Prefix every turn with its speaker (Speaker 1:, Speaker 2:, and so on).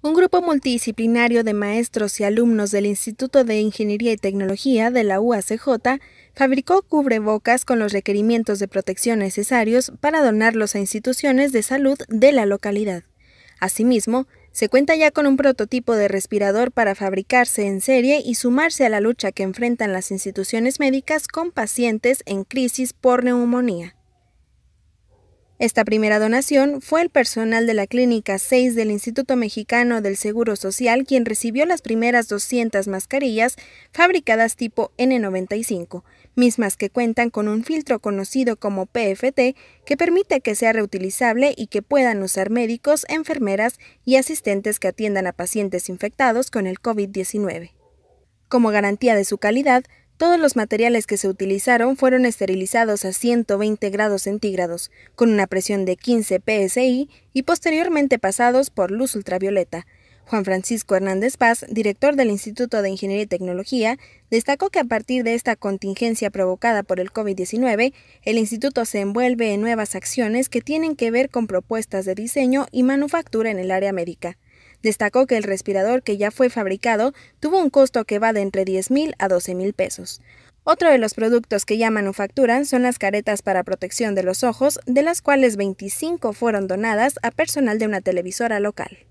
Speaker 1: Un grupo multidisciplinario de maestros y alumnos del Instituto de Ingeniería y Tecnología de la UACJ fabricó cubrebocas con los requerimientos de protección necesarios para donarlos a instituciones de salud de la localidad. Asimismo, se cuenta ya con un prototipo de respirador para fabricarse en serie y sumarse a la lucha que enfrentan las instituciones médicas con pacientes en crisis por neumonía. Esta primera donación fue el personal de la Clínica 6 del Instituto Mexicano del Seguro Social quien recibió las primeras 200 mascarillas fabricadas tipo N95, mismas que cuentan con un filtro conocido como PFT que permite que sea reutilizable y que puedan usar médicos, enfermeras y asistentes que atiendan a pacientes infectados con el COVID-19. Como garantía de su calidad, todos los materiales que se utilizaron fueron esterilizados a 120 grados centígrados, con una presión de 15 psi y posteriormente pasados por luz ultravioleta. Juan Francisco Hernández Paz, director del Instituto de Ingeniería y Tecnología, destacó que a partir de esta contingencia provocada por el COVID-19, el instituto se envuelve en nuevas acciones que tienen que ver con propuestas de diseño y manufactura en el área médica. Destacó que el respirador que ya fue fabricado tuvo un costo que va de entre 10 mil a 12 mil pesos. Otro de los productos que ya manufacturan son las caretas para protección de los ojos, de las cuales 25 fueron donadas a personal de una televisora local.